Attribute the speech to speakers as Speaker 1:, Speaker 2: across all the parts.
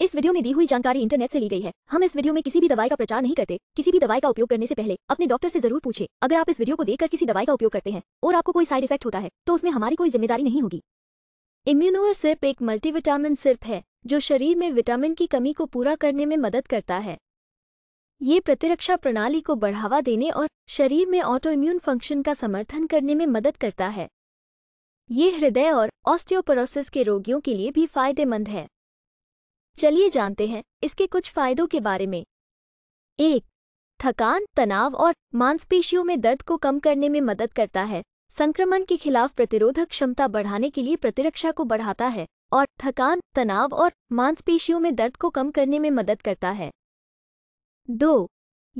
Speaker 1: इस वीडियो में दी हुई जानकारी इंटरनेट से ली गई है हम इस वीडियो में किसी भी दवाई का प्रचार नहीं करते किसी भी दवाई का उपयोग करने से पहले अपने डॉक्टर से जरूर पूछे अगर आप इस वीडियो को देखकर किसी दवाई का उपयोग करते हैं और आपको कोई साइड इफेक्ट होता है तो उसमें हमारी कोई जिम्मेदारी नहीं होगी इम्यूनोर सिर्फ एक मल्टीविटामिन सिर्फ है जो शरीर में विटामिन की कमी को पूरा करने में मदद करता है ये प्रतिरक्षा प्रणाली को बढ़ावा देने और शरीर में ऑटोइम्यून फंक्शन का समर्थन करने में मदद करता है ये हृदय और ऑस्टियोपोरोसिस के रोगियों के लिए भी फायदेमंद है चलिए जानते हैं इसके कुछ फायदों के बारे में एक थकान तनाव और मांसपेशियों में दर्द को कम करने में मदद करता है संक्रमण के खिलाफ प्रतिरोधक क्षमता बढ़ाने के लिए प्रतिरक्षा को बढ़ाता है और थकान तनाव और मांसपेशियों में दर्द को कम करने में मदद करता है दो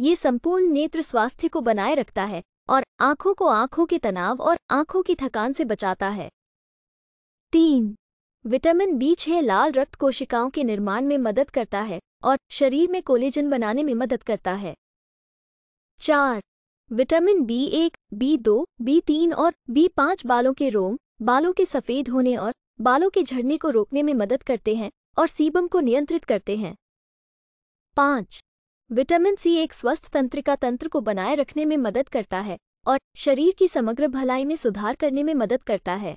Speaker 1: ये संपूर्ण नेत्र स्वास्थ्य को बनाए रखता है और आंखों को आंखों के तनाव और आंखों की थकान से बचाता है तीन विटामिन बी छह लाल रक्त कोशिकाओं के निर्माण में मदद करता है और शरीर में कोलेजन बनाने में मदद करता है चार विटामिन बी एक बी दो बी तीन और बी पाँच बालों के रोम बालों के सफ़ेद होने और बालों के झड़ने को रोकने में मदद करते हैं और सीबम को नियंत्रित करते हैं पाँच विटामिन सी एक स्वस्थ तंत्रिका तंत्र को बनाए रखने में मदद करता है और शरीर की समग्र भलाई में सुधार करने में मदद करता है